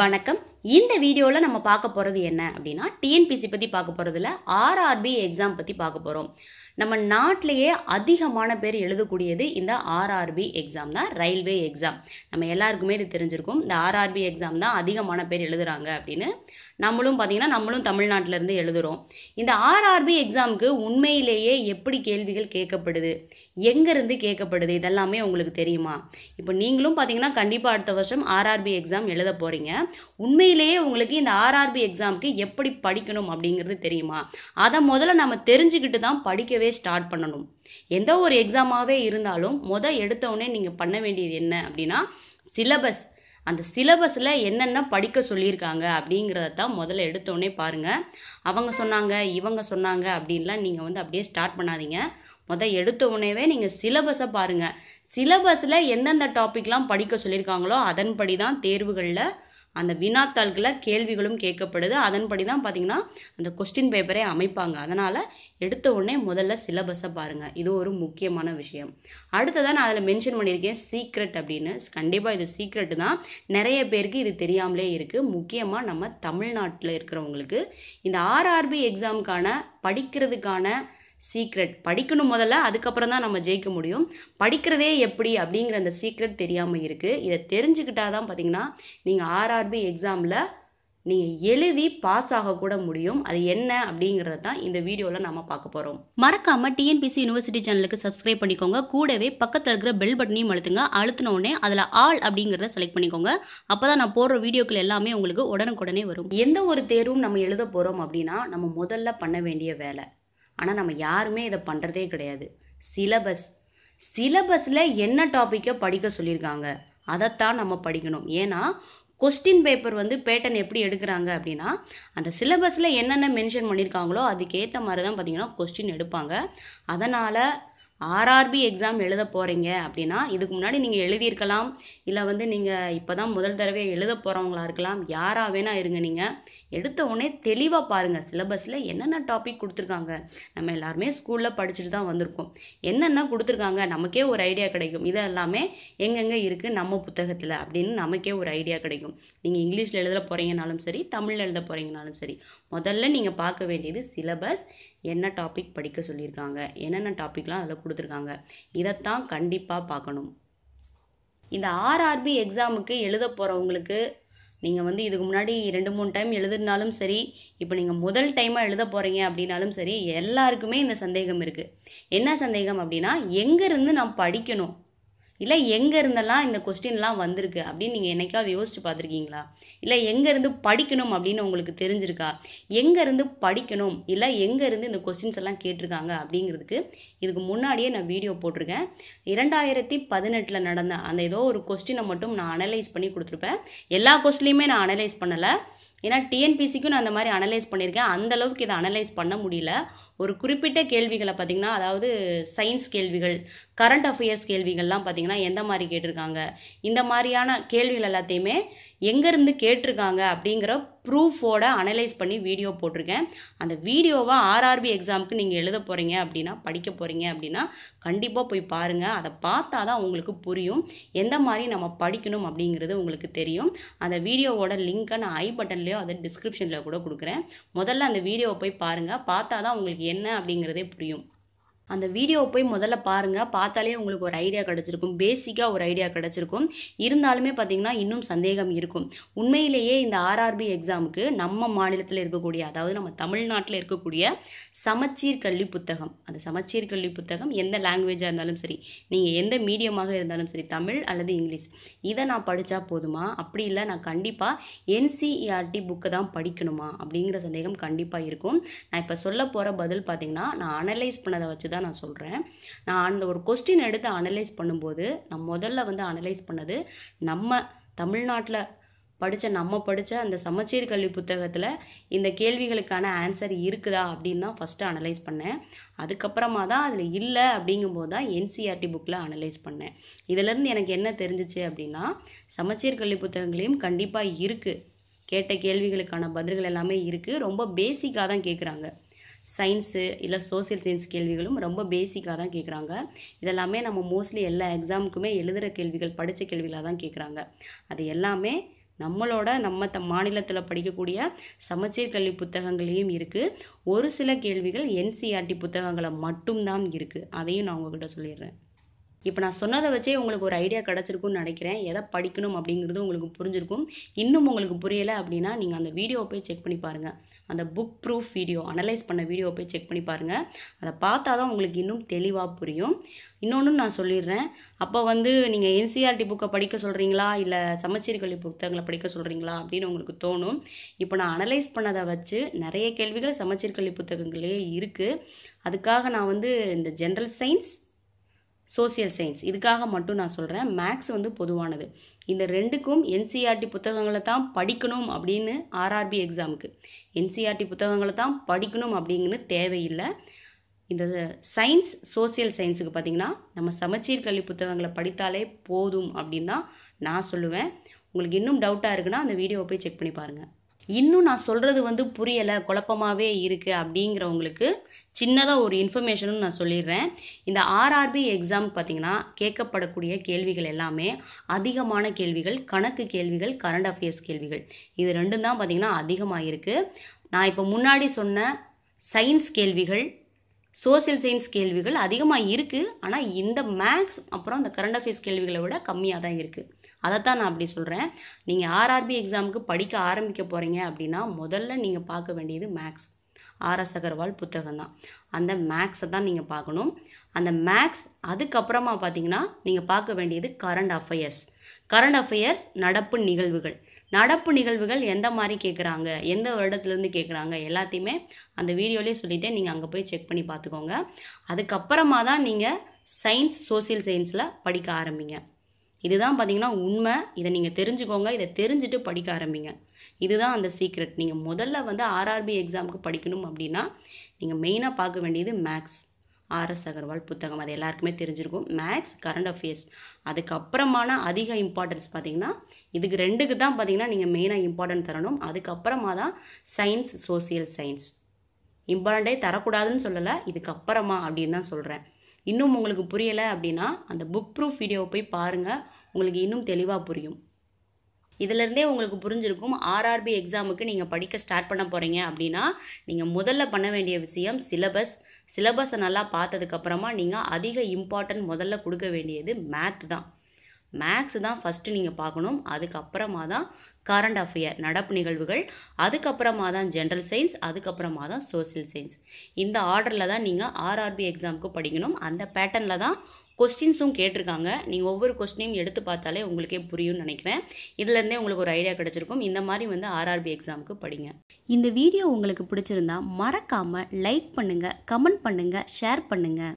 வணக்கம் இந்த வீடியோவில் நம்ம பார்க்க போகிறது என்ன அப்படின்னா டிஎன்பிசி பற்றி பார்க்க போகிறதுல ஆர்ஆர்பி எக்ஸாம் பற்றி பார்க்க போகிறோம் நம்ம நாட்டிலேயே அதிகமான பேர் எழுதக்கூடியது இந்த ஆர்ஆர்பி எக்ஸாம் தான் ரயில்வே எக்ஸாம் நம்ம எல்லாருக்குமே இது தெரிஞ்சிருக்கும் இந்த ஆர்ஆர்பி எக்ஸாம் தான் அதிகமான பேர் எழுதுகிறாங்க அப்படின்னு நம்மளும் பார்த்தீங்கன்னா நம்மளும் தமிழ்நாட்டிலேருந்து எழுதுகிறோம் இந்த ஆர்ஆர்பி எக்ஸாமுக்கு உண்மையிலேயே எப்படி கேள்விகள் கேட்கப்படுது எங்கேருந்து கேட்கப்படுது இதெல்லாமே உங்களுக்கு தெரியுமா இப்போ நீங்களும் பார்த்தீங்கன்னா கண்டிப்பாக அடுத்த வருஷம் ஆர்ஆர்பி எக்ஸாம் எழுத போகிறீங்க உண்மை உண்மையிலேயே உங்களுக்கு இந்த ஆர்ஆர்பி எக்ஸாமுக்கு எப்படி படிக்கணும் அப்படிங்கிறது தெரியுமா அதை முதல்ல நம்ம தெரிஞ்சுக்கிட்டு தான் படிக்கவே ஸ்டார்ட் பண்ணணும் எந்த ஒரு எக்ஸாமாகவே இருந்தாலும் மொதல் எடுத்தவுடனே நீங்கள் பண்ண வேண்டியது என்ன அப்படின்னா சிலபஸ் அந்த சிலபஸில் என்னென்ன படிக்க சொல்லியிருக்காங்க அப்படிங்கிறத தான் முதல்ல எடுத்தோடனே பாருங்கள் அவங்க சொன்னாங்க இவங்க சொன்னாங்க அப்படின்லாம் நீங்கள் வந்து அப்படியே ஸ்டார்ட் பண்ணாதீங்க முதல் எடுத்த உடனேவே நீங்கள் சிலபஸை பாருங்கள் சிலபஸில் எந்தெந்த டாபிக்லாம் படிக்க சொல்லியிருக்காங்களோ அதன்படி தான் தேர்வுகளில் அந்த வினாத்தாள்களில் கேள்விகளும் கேட்கப்படுது அதன்படி தான் பார்த்திங்கன்னா அந்த கொஸ்டின் பேப்பரே அமைப்பாங்க அதனால் எடுத்த உடனே முதல்ல சிலபஸை பாருங்கள் இது ஒரு முக்கியமான விஷயம் அடுத்ததான் நான் அதில் மென்ஷன் பண்ணியிருக்கேன் சீக்ரெட் அப்படின்னு கண்டிப்பாக இது சீக்ரெட் தான் நிறைய பேருக்கு இது தெரியாமலே இருக்குது முக்கியமாக நம்ம தமிழ்நாட்டில் இருக்கிறவங்களுக்கு இந்த ஆர்ஆர்பி எக்ஸாமுக்கான படிக்கிறதுக்கான சீக்ரெட் படிக்கணும் முதல்ல அதுக்கப்புறம் தான் நம்ம ஜெயிக்க முடியும் படிக்கிறதே எப்படி அப்படிங்கிற அந்த சீக்ரெட் தெரியாமல் இருக்குது இதை தெரிஞ்சுக்கிட்டா தான் பார்த்தீங்கன்னா நீங்கள் ஆர்ஆர்பி எக்ஸாமில் நீங்கள் எழுதி பாஸ் ஆகக்கூட முடியும் அது என்ன அப்படிங்கிறத தான் இந்த வீடியோவில் நம்ம பார்க்க போகிறோம் மறக்காமல் டிஎன்பிசி யூனிவர்சிட்டி சேனலுக்கு சப்ஸ்கிரைப் பண்ணிக்கோங்க கூடவே பக்கத்தில் இருக்கிற பெல் பட்டனையும் அழுத்துங்க அழுத்தினோடனே அதில் ஆல் அப்படிங்கிறத செலக்ட் பண்ணிக்கோங்க அப்போ தான் நான் போடுற வீடியோக்கள் எல்லாமே உங்களுக்கு உடனுக்குடனே வரும் எந்த ஒரு தேர்வும் நம்ம எழுத போகிறோம் அப்படின்னா நம்ம முதல்ல பண்ண வேண்டிய வேலை ஆனால் நம்ம யாருமே இதை பண்ணுறதே கிடையாது சிலபஸ் சிலபஸில் என்ன டாப்பிக்கை படிக்க சொல்லியிருக்காங்க அதைத்தான் நம்ம படிக்கணும் ஏன்னா கொஸ்டின் பேப்பர் வந்து பேட்டன் எப்படி எடுக்கிறாங்க அப்படின்னா அந்த சிலபஸில் என்னென்ன மென்ஷன் பண்ணியிருக்காங்களோ அதுக்கேற்ற மாதிரி தான் பார்த்திங்கன்னா கொஸ்டின் எடுப்பாங்க அதனால் ஆர்ஆர்பி எக்ஸாம் எழுத போகிறீங்க அப்படின்னா இதுக்கு முன்னாடி நீங்கள் எழுதியிருக்கலாம் இல்லை வந்து நீங்கள் இப்போ தான் முதல் தடவை எழுத போகிறவங்களா இருக்கலாம் யாராக வேணால் இருங்க நீங்கள் எடுத்த உடனே தெளிவாக பாருங்கள் சிலபஸில் என்னென்ன டாபிக் கொடுத்துருக்காங்க நம்ம எல்லாருமே ஸ்கூலில் படிச்சுட்டு தான் வந்திருக்கோம் என்னென்ன கொடுத்துருக்காங்க நமக்கே ஒரு ஐடியா கிடைக்கும் இது எல்லாமே எங்கெங்கே இருக்குது நம்ம புத்தகத்தில் அப்படின்னு நமக்கே ஒரு ஐடியா கிடைக்கும் நீங்கள் இங்கிலீஷில் எழுத போகிறீங்கனாலும் சரி தமிழில் எழுத போகிறீங்கனாலும் சரி முதல்ல நீங்கள் பார்க்க வேண்டியது சிலபஸ் என்ன டாபிக் படிக்க சொல்லியிருக்காங்க என்னென்ன டாபிக்லாம் அதில் கொடுத்துருக்காங்க இதைத்தான் கண்டிப்பாக பார்க்கணும் இந்த ஆர்ஆர்பி எக்ஸாமுக்கு எழுத போகிறவங்களுக்கு நீங்கள் வந்து இதுக்கு முன்னாடி ரெண்டு மூணு டைம் எழுதுனாலும் சரி இப்போ நீங்கள் முதல் டைமாக எழுத போகிறீங்க அப்படின்னாலும் சரி எல்லாருக்குமே இந்த சந்தேகம் இருக்குது என்ன சந்தேகம் அப்படின்னா எங்கேருந்து நான் படிக்கணும் இல்லை எங்கே இருந்தெல்லாம் இந்த கொஸ்டின்லாம் வந்திருக்கு அப்படின்னு நீங்கள் என்னைக்காவது யோசிச்சு பார்த்துருக்கீங்களா இல்லை எங்கேருந்து படிக்கணும் அப்படின்னு உங்களுக்கு தெரிஞ்சிருக்கா எங்கேருந்து படிக்கணும் இல்லை எங்கேருந்து இந்த கொஸ்டின்ஸ் எல்லாம் கேட்டிருக்காங்க அப்படிங்கிறதுக்கு இதுக்கு முன்னாடியே நான் வீடியோ போட்டிருக்கேன் இரண்டாயிரத்தி பதினெட்டில் நடந்த அந்த ஏதோ ஒரு கொஸ்டினை மட்டும் நான் அனலைஸ் பண்ணி கொடுத்துருப்பேன் எல்லா கொஸ்டின்லையுமே நான் அனலைஸ் பண்ணலை ஏன்னா டிஎன்பிசிக்கும் நான் அந்த மாதிரி அனலைஸ் பண்ணியிருக்கேன் அந்தளவுக்கு இதை அனலைஸ் பண்ண முடியல ஒரு குறிப்பிட்ட கேள்விகளை பார்த்திங்கன்னா அதாவது சயின்ஸ் கேள்விகள் கரண்ட் அஃபேர்ஸ் கேள்விகள்லாம் பார்த்திங்கன்னா எந்த மாதிரி கேட்டிருக்காங்க இந்த மாதிரியான கேள்விகள் எல்லாத்தையுமே எங்கேருந்து கேட்டிருக்காங்க அப்படிங்கிற ப்ரூஃபோட அனலைஸ் பண்ணி வீடியோ போட்டிருக்கேன் அந்த வீடியோவை ஆர்ஆர்பி எக்ஸாமுக்கு நீங்கள் எழுத போகிறீங்க அப்படின்னா படிக்க போகிறீங்க அப்படின்னா கண்டிப்பாக போய் பாருங்கள் அதை பார்த்தா தான் உங்களுக்கு புரியும் எந்த மாதிரி நம்ம படிக்கணும் அப்படிங்கிறது உங்களுக்கு தெரியும் அந்த வீடியோவோட லிங்க்கை நான் ஐ பட்டன்லேயோ அதை டிஸ்கிரிப்ஷனில் கூட கொடுக்குறேன் முதல்ல அந்த வீடியோவை போய் பாருங்கள் பார்த்தா தான் உங்களுக்கு என்ன அப்படிங்கிறதே புரியும் அந்த வீடியோவை போய் முதல்ல பாருங்கள் பார்த்தாலே உங்களுக்கு ஒரு ஐடியா கிடச்சிருக்கும் பேசிக்காக ஒரு ஐடியா கிடச்சிருக்கும் இருந்தாலுமே பார்த்திங்கன்னா இன்னும் சந்தேகம் இருக்கும் உண்மையிலேயே இந்த ஆர்ஆர்பி எக்ஸாமுக்கு நம்ம மாநிலத்தில் இருக்கக்கூடிய அதாவது நம்ம தமிழ்நாட்டில் இருக்கக்கூடிய சமச்சீர் கல்வி புத்தகம் அந்த சமச்சீர் கல்வி புத்தகம் எந்த லாங்குவேஜாக இருந்தாலும் சரி நீங்கள் எந்த மீடியமாக இருந்தாலும் சரி தமிழ் அல்லது இங்கிலீஷ் இதை நான் படித்தா போதுமா அப்படி இல்லை நான் கண்டிப்பாக என்சிஇஆர்டி புக்கை e தான் படிக்கணுமா அப்படிங்கிற சந்தேகம் கண்டிப்பாக இருக்கும் நான் இப்போ சொல்ல போகிற பதில் பார்த்திங்கன்னா நான் அனலைஸ் பண்ணதை வச்சு தான் தான் நான் சொல்கிறேன் நான் அந்த ஒரு கொஸ்டின் எடுத்து அனலைஸ் பண்ணும்போது நான் முதல்ல வந்து அனலைஸ் பண்ணது நம்ம தமிழ்நாட்டில் படித்த நம்ம படித்த அந்த சமச்சீர் கல்வி புத்தகத்தில் இந்த கேள்விகளுக்கான ஆன்சர் இருக்குதா அப்படின்னு தான் ஃபஸ்ட்டு அனலைஸ் பண்ணேன் அதுக்கப்புறமா தான் அதில் இல்லை அப்படிங்கும்போது தான் என்சிஆர்டி புக்கில் அனலைஸ் பண்ணேன் இதிலேருந்து எனக்கு என்ன தெரிஞ்சிச்சு அப்படின்னா சமச்சீர் கல்வி புத்தகங்களையும் கண்டிப்பாக இருக்குது கேட்ட கேள்விகளுக்கான பதில்கள் எல்லாமே இருக்குது ரொம்ப பேசிக்காக தான் கேட்குறாங்க சயின்ஸு இல்லை சோசியல் சயின்ஸ் கேள்விகளும் ரொம்ப பேசிக்காக தான் கேட்குறாங்க இதெல்லாமே நம்ம மோஸ்ட்லி எல்லா எக்ஸாமுக்குமே எழுதுகிற கேள்விகள் படித்த கேள்விகளாக தான் கேட்குறாங்க அது எல்லாமே நம்மளோட நம்ம த மாநிலத்தில் படிக்கக்கூடிய சமச்சீர் கல்வி புத்தகங்களையும் இருக்குது ஒரு சில கேள்விகள் என்சிஆர்டி e புத்தகங்களை மட்டும்தான் இருக்குது அதையும் நான் உங்ககிட்ட சொல்லிடுறேன் இப்போ நான் சொன்னதை வச்சே உங்களுக்கு ஒரு ஐடியா கிடச்சிருக்கும்னு நினைக்கிறேன் எதை படிக்கணும் அப்படிங்கிறது உங்களுக்கு புரிஞ்சிருக்கும் இன்னும் உங்களுக்கு புரியலை அப்படின்னா நீங்கள் அந்த வீடியோவை போய் செக் பண்ணி பாருங்கள் அந்த புக் ப்ரூஃப் வீடியோ அனலைஸ் பண்ண வீடியோ போய் செக் பண்ணி பாருங்கள் அதை பார்த்தா தான் உங்களுக்கு இன்னும் தெளிவாக புரியும் இன்னொன்று நான் சொல்லிடுறேன் அப்போ வந்து நீங்கள் என்சிஆர்டி புக்கை படிக்க சொல்கிறீங்களா இல்லை சமச்சீர் கல்வி புத்தகங்களை படிக்க சொல்கிறீங்களா அப்படின்னு உங்களுக்கு தோணும் இப்போ நான் அனலைஸ் பண்ணதை வச்சு நிறைய கேள்விகள் சமச்சீர்கல்வி புத்தகங்களே இருக்குது அதுக்காக நான் வந்து இந்த ஜென்ரல் சயின்ஸ் சோசியல் சயின்ஸ் இதுக்காக மட்டும் நான் சொல்கிறேன் மேக்ஸ் வந்து பொதுவானது இந்த ரெண்டுக்கும் என்சிஆர்டி e புத்தகங்களை தான் படிக்கணும் அப்படின்னு ஆர்ஆர்பி எக்ஸாமுக்கு என்சிஆர்டி புத்தகங்களை தான் படிக்கணும் அப்படிங்கு தேவையில்லை இந்த சயின்ஸ் சோசியல் சயின்ஸுக்கு பார்த்திங்கன்னா நம்ம சமச்சீர் கல்வி புத்தகங்களை படித்தாலே போதும் அப்படின்னு தான் நான் சொல்லுவேன் உங்களுக்கு இன்னும் டவுட்டாக இருக்குன்னா அந்த வீடியோவை போய் செக் பண்ணி பாருங்கள் இன்னும் நான் சொல்கிறது வந்து புரியலை குழப்பமாகவே இருக்குது அப்படிங்கிறவங்களுக்கு சின்னதாக ஒரு இன்ஃபர்மேஷனும் நான் சொல்லிடுறேன் இந்த ஆர்ஆர்பி எக்ஸாம் பார்த்திங்கன்னா கேட்கப்படக்கூடிய கேள்விகள் எல்லாமே அதிகமான கேள்விகள் கணக்கு கேள்விகள் கரண்ட் அஃபேர்ஸ் கேள்விகள் இது ரெண்டும் தான் பார்த்திங்கன்னா அதிகமாக இருக்குது நான் இப்போ முன்னாடி சொன்ன சயின்ஸ் கேள்விகள் சோசியல் சயின்ஸ் கேள்விகள் அதிகமாக இருக்குது ஆனால் இந்த மேக்ஸ் அப்புறம் அந்த கரண்ட் அஃபேர்ஸ் கேள்விகளை விட கம்மியாக தான் இருக்குது அதைத்தான் நான் அப்படி சொல்கிறேன் நீங்கள் ஆர்ஆர்பி எக்ஸாமுக்கு படிக்க ஆரம்பிக்க போகிறீங்க அப்படின்னா முதல்ல நீங்கள் பார்க்க வேண்டியது மேக்ஸ் ஆர்எஸ் அகர்வால் புத்தகம் தான் அந்த மேக்ஸை தான் நீங்கள் பார்க்கணும் அந்த மேக்ஸ் அதுக்கப்புறமா பார்த்தீங்கன்னா நீங்கள் பார்க்க வேண்டியது கரண்ட் அஃபயர்ஸ் கரண்ட் அஃபயர்ஸ் நடப்பு நிகழ்வுகள் நடப்பு நிகழ்வுகள் எந்த மாதிரி கேட்குறாங்க எந்த வருடத்துலேருந்து கேட்குறாங்க எல்லாத்தையுமே அந்த வீடியோலேயே சொல்லிவிட்டு நீங்கள் அங்கே போய் செக் பண்ணி பார்த்துக்கோங்க அதுக்கப்புறமா தான் நீங்கள் சயின்ஸ் சோசியல் சயின்ஸில் படிக்க ஆரம்பிங்க இதுதான் பார்த்தீங்கன்னா உண்மை இதை நீங்கள் தெரிஞ்சுக்கோங்க இதை தெரிஞ்சுட்டு படிக்க ஆரம்பிங்க இதுதான் அந்த சீக்ரெட் நீங்கள் முதல்ல வந்து ஆர்ஆர்பி எக்ஸாமுக்கு படிக்கணும் அப்படின்னா நீங்கள் மெயினாக பார்க்க வேண்டியது மேக்ஸ் ஆர்எஸ் அகர்வால் புத்தகம் அது எல்லாருக்குமே தெரிஞ்சிருக்கும் மேக்ஸ் கரண்ட் அஃபேர்ஸ் அதுக்கப்புறமான அதிக இம்பார்ட்டன்ஸ் பார்த்தீங்கன்னா இதுக்கு ரெண்டுக்கு தான் பார்த்தீங்கன்னா நீங்கள் மெயினாக இம்பார்ட்டன்ட் தரணும் அதுக்கப்புறமா தான் சயின்ஸ் சோசியல் சயின்ஸ் இம்பார்ட்டண்ட்டே தரக்கூடாதுன்னு சொல்லலை இதுக்கப்புறமா அப்படின்னு தான் சொல்கிறேன் இன்னும் உங்களுக்கு புரியலை அப்படின்னா அந்த புக் ப்ரூஃப் வீடியோவை போய் பாருங்கள் உங்களுக்கு இன்னும் தெளிவாக புரியும் இதிலருந்தே உங்களுக்கு புரிஞ்சிருக்கும் ஆர்ஆர்பி எக்ஸாமுக்கு நீங்கள் படிக்க ஸ்டார்ட் பண்ண போகிறீங்க அப்படின்னா நீங்கள் முதல்ல பண்ண வேண்டிய விஷயம் சிலபஸ் சிலபஸை நல்லா பார்த்ததுக்கப்புறமா நீங்கள் அதிக இம்பார்ட்டன்ட் முதல்ல கொடுக்க வேண்டியது மேத் தான் மேக்ஸ் தான் ஃபஸ்ட்டு நீங்கள் பார்க்கணும் அதுக்கப்புறமா தான் கரண்ட் அஃபேர் நடப்பு நிகழ்வுகள் அதுக்கப்புறமா தான் ஜென்ரல் சயின்ஸ் அதுக்கப்புறமா தான் சோசியல் சயின்ஸ் இந்த ஆர்டரில் தான் நீங்கள் ஆர்ஆர்பி எக்ஸாமுக்கு படிக்கணும் அந்த பேட்டர்னில் தான் கொஸ்டின்ஸும் கேட்டிருக்காங்க நீங்கள் ஒவ்வொரு கொஸ்டினையும் எடுத்து பார்த்தாலே உங்களுக்கே புரியும்னு நினைக்கிறேன் இதுலேருந்தே உங்களுக்கு ஒரு ஐடியா கிடச்சிருக்கும் இந்த மாதிரி வந்து ஆர்ஆர்பி எக்ஸாமுக்கு படிங்க இந்த வீடியோ உங்களுக்கு பிடிச்சிருந்தா மறக்காமல் லைக் பண்ணுங்கள் கமெண்ட் பண்ணுங்கள் ஷேர் பண்ணுங்கள்